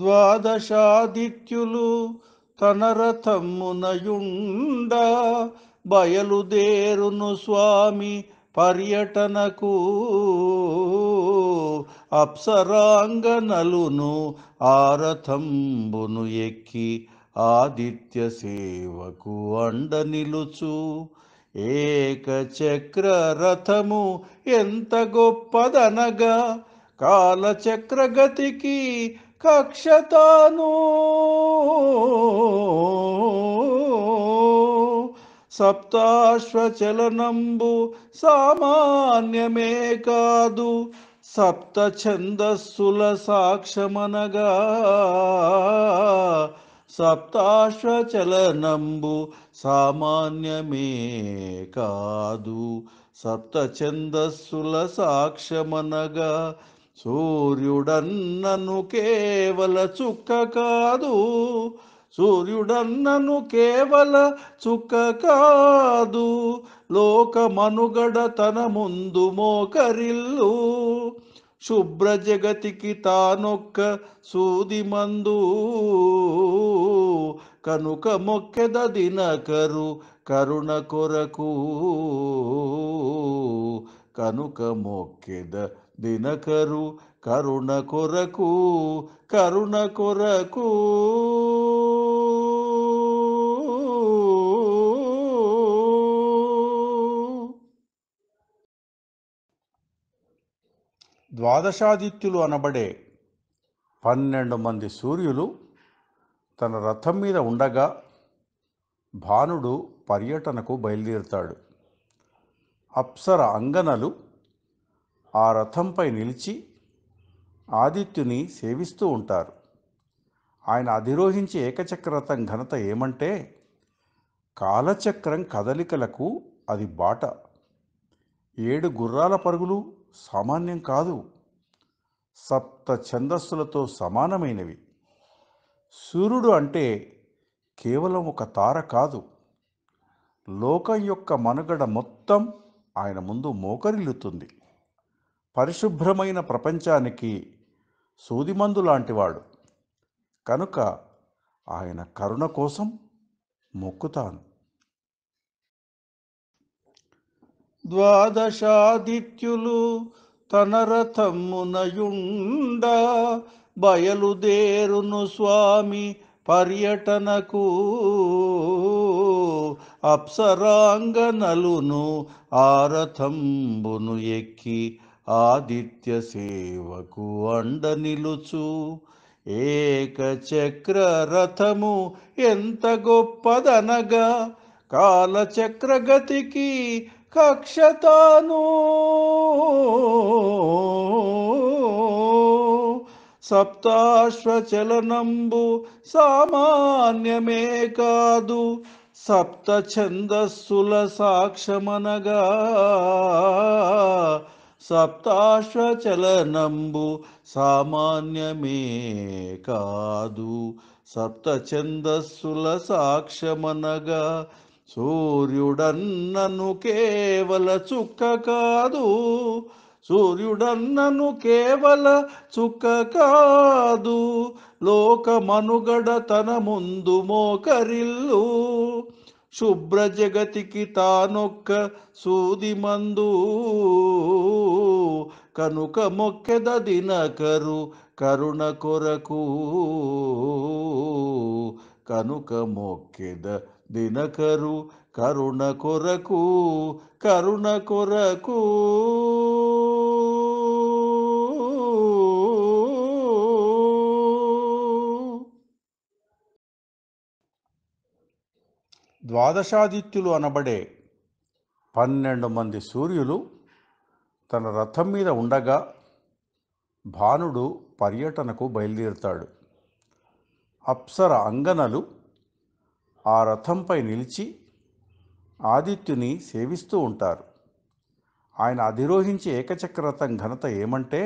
ద్వాదశాదిత్యులు తన రథమునయుండ బయలుదేరును స్వామి పర్యటనకు అప్సరాంగనలును ఆరథంబును ఎక్కి ఆదిత్య సేవకు అండ నిలుచు ఏక చక్ర రథము ఎంత గొప్పదనగా కాలచక్రగతికి కక్షతను సప్తాశ్వచలనంబు సామాన్యమే కాదు సప్త ఛందస్సుల సాక్షమనగా సప్తాశ్వచలనంబు సామాన్యమే కాదు సప్త ఛందస్సుల సాక్షమనగా సూర్యుడన్నను కేవల చుక్క కాదు సూర్యుడన్నను కేవల చుక్క కాదు లోకమనుగడ తన ముందు మోకరిల్లు శుభ్ర జగతికి తానొక్క సూది మందు కనుక మొక్కెద దినకరు కరుణ కొరకు కనుక మొక్కెద దినకరు కరుణ కొరకు కరుణ కొరకు ద్వాదశాదిత్యులు అనబడే పన్నెండు మంది సూర్యులు తన రథం మీద ఉండగా భానుడు పర్యటనకు బయలుదేరుతాడు అప్సర అంగనలు ఆ రథంపై నిలిచి ఆదిత్యుని సేవిస్తూ ఉంటారు ఆయన అధిరోహించే ఏకచక్రరథం ఘనత ఏమంటే కాలచక్రం కదలికలకు అది బాట ఏడు గుర్రాల పరుగులు సామాన్యం కాదు సప్త ఛందస్సులతో సమానమైనవి సూర్యుడు అంటే కేవలం ఒక తార కాదు లోకం యొక్క మనుగడ మొత్తం ఆయన ముందు మోకరిల్లుతుంది పరిశుభ్రమైన ప్రపంచానికి సూదిమందు లాంటివాడు కనుక ఆయన కరుణ కోసం మొక్కుతాను ద్వాదశాదిత్యులు తన రథమునయుండ బయలుదేరును స్వామి పర్యటనకు అప్సరాంగనలును ఆరథంబును ఎక్కి ఆదిత్య సేవకు అండ నిలుచు ఏక చక్ర రథము ఎంత గొప్పదనగా కాలచక్రగతికి కక్షతాను సప్తాశ్వచలనంబు సామాన్యమే కాదు సప్త ఛందస్సుల సాక్షమనగా సప్తాశ్వచలనంబు సామాన్యమే కాదు సప్తఛందస్సుల సాక్ష్యమనగా సూర్యుడన్నను కేవల చుక్క కాదు సూర్యుడన్నను కేవల చుక్క కాదు లోకమనుగడ తన ముందు మోకరిల్లు శుభ్ర జగతికి తానొక్క సూది మందు కనుక మొక్కెద దినకరు కరుణ కొరకు కనుక మొక్కెద దినకరు కరుణ కొరకు కరుణ కొరకు ద్వాదశాదిత్యులు అనబడే పన్నెండు మంది సూర్యులు తన రథం మీద ఉండగా భానుడు పర్యటనకు బయలుదేరుతాడు అప్సర అంగనలు ఆ రథంపై నిలిచి ఆదిత్యుని సేవిస్తూ ఉంటారు ఆయన అధిరోహించే ఏకచక్రరథం ఘనత ఏమంటే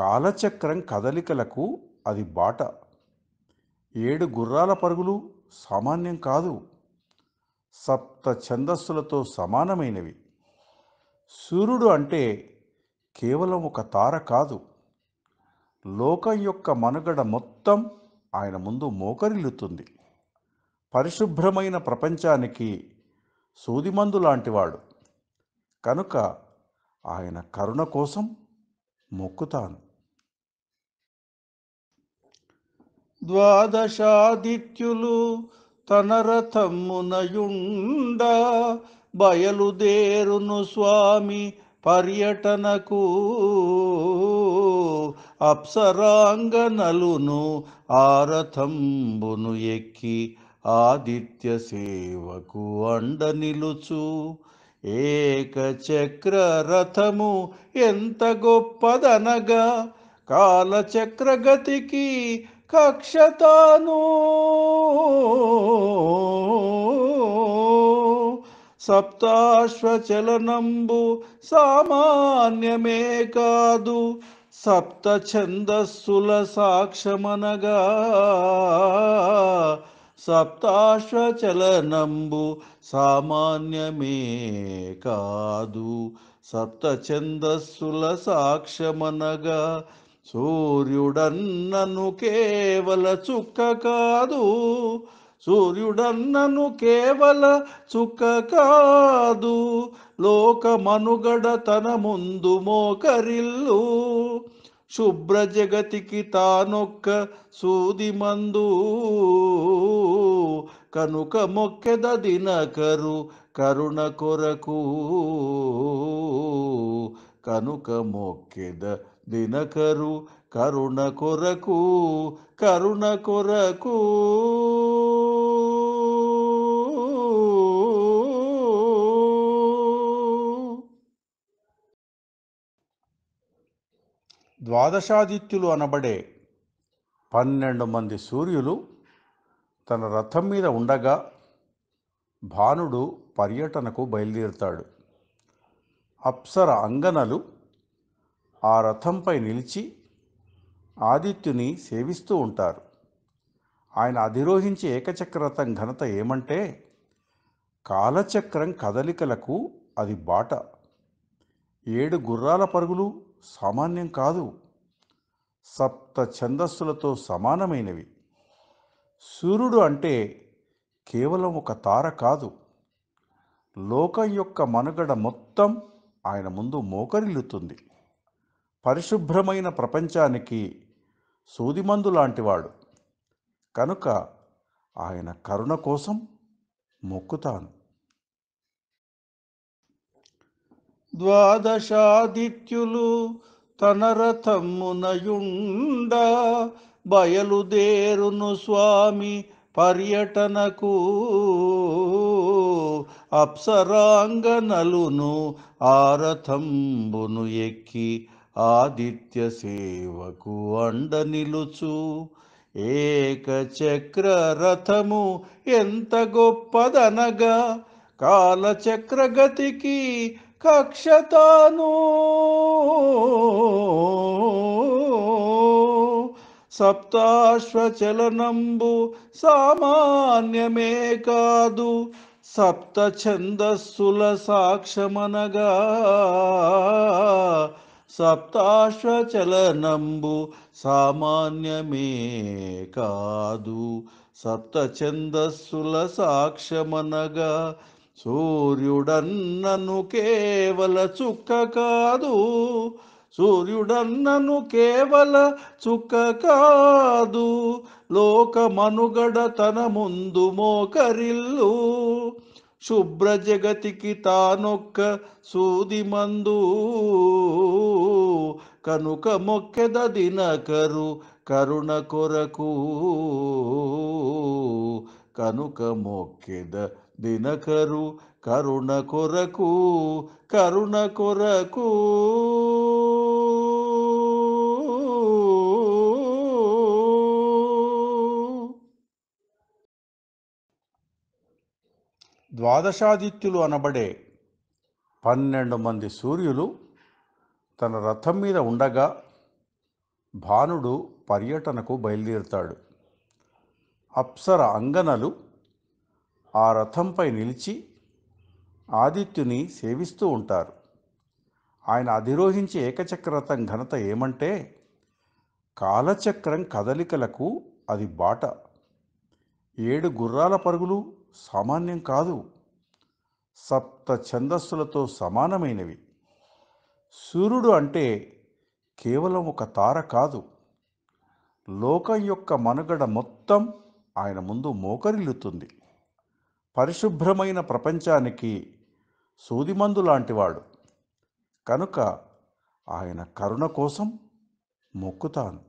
కాలచక్రం కదలికలకు అది బాట ఏడు గుర్రాల పరుగులు సామాన్యం కాదు సప్త ఛందస్సులతో సమానమైనవి సూర్యుడు అంటే కేవలం ఒక తార కాదు లోకం యొక్క మనుగడ మొత్తం ఆయన ముందు మోకరిల్లుతుంది పరిశుభ్రమైన ప్రపంచానికి సూదిమందు లాంటివాడు కనుక ఆయన కరుణ కోసం మొక్కుతాను ద్వాదశాదిత్యులు తన రథమునయుండ బయలుదేరును స్వామి పర్యటనకు అప్సరాంగనలును రథంబును ఎక్కి ఆదిత్య సేవకు అండ నిలుచు ఏక చక్ర రథము ఎంత గొప్పదనగా కాలచక్రగతికి కక్షతను సప్తాశ్వచలనంబు సామాన్యమే కాదు సప్త ఛందస్సుల సాక్షమనగా సప్తాశ్వచలనంబు సామాన్యమే కాదు సప్త ఛందస్సుల సాక్ష్యమనగా సూర్యుడన్నను కేవల చుక్క కాదు సూర్యుడన్నను కేవల చుక్క కాదు లోకమనుగడ తన ముందు మోకరిల్లు శుభ్ర జగతికి తానొక్క సూది మందు కనుక మొక్కెద దినకరు కరుణ కొరకు కనుక మొక్కెద దినకరు కరుణ కొరకు కరుణ కొరకు ద్వాదశాదిత్యులు అనబడే పన్నెండు మంది సూర్యులు తన రథం మీద ఉండగా భానుడు పర్యటనకు బయలుదేరుతాడు అప్సర అంగనలు ఆ రథంపై నిలిచి ఆదిత్యుని సేవిస్తూ ఉంటారు ఆయన అధిరోహించే ఏకచక్రరథం ఘనత ఏమంటే కాలచక్రం కదలికలకు అది బాట ఏడు గుర్రాల పరుగులు సామాన్యం కాదు సప్త ఛందస్సులతో సమానమైనవి సూర్యుడు అంటే కేవలం ఒక తార కాదు లోకం యొక్క మనుగడ మొత్తం ఆయన ముందు మోకరిల్లుతుంది పరిశుభ్రమైన ప్రపంచానికి సూదిమందు లాంటివాడు కనుక ఆయన కరుణ కోసం మొక్కుతాను ద్వాదశాదిత్యులు తన రథమునయుండ బయలుదేరును స్వామి పర్యటనకు అప్సరాంగనలును ఆరథంబును ఎక్కి ఆదిత్య సేవకు అండ నిలుచు ఏక చక్ర రథము ఎంత గొప్పదనగా కాలచక్ర గతికి కక్షతాను సప్తాశ్వచలనంబు సామాన్యమే కాదు సప్త ఛందస్సుల సాక్షమనగా సప్తాశ్వచలనంబు సామాన్యమే కాదు సప్త ఛందస్సుల సాక్ష్యమనగా సూర్యుడన్నను కేవల చుక్క కాదు సూర్యుడన్నను కేవల చుక్క కాదు లోకమనుగడ తన ముందు మోకరిల్లు శుభ్ర జగతికి తానొక్క సూది మందు కనుక మొక్కెద దినకరు కరుణ కొరకు కనుక మొక్కెద దినకరు కరుణ కొరకు కరుణ కొరకు ద్వాదశాదిత్యులు అనబడే పన్నెండు మంది సూర్యులు తన రథం మీద ఉండగా భానుడు పర్యటనకు బయలుదేరుతాడు అప్సర అంగనలు ఆ రథంపై నిలిచి ఆదిత్యుని సేవిస్తూ ఉంటారు ఆయన అధిరోహించే ఏకచక్రరథం ఘనత ఏమంటే కాలచక్రం కదలికలకు అది బాట ఏడు గుర్రాల పరుగులు సామాన్యం కాదు సప్త ఛందస్సులతో సమానమైనవి సూర్యుడు అంటే కేవలం ఒక తార కాదు లోకం యొక్క మనుగడ మొత్తం ఆయన ముందు మోకరిల్లుతుంది పరిశుభ్రమైన ప్రపంచానికి సూదిమందు లాంటివాడు కనుక ఆయన కరుణ కోసం మొక్కుతాను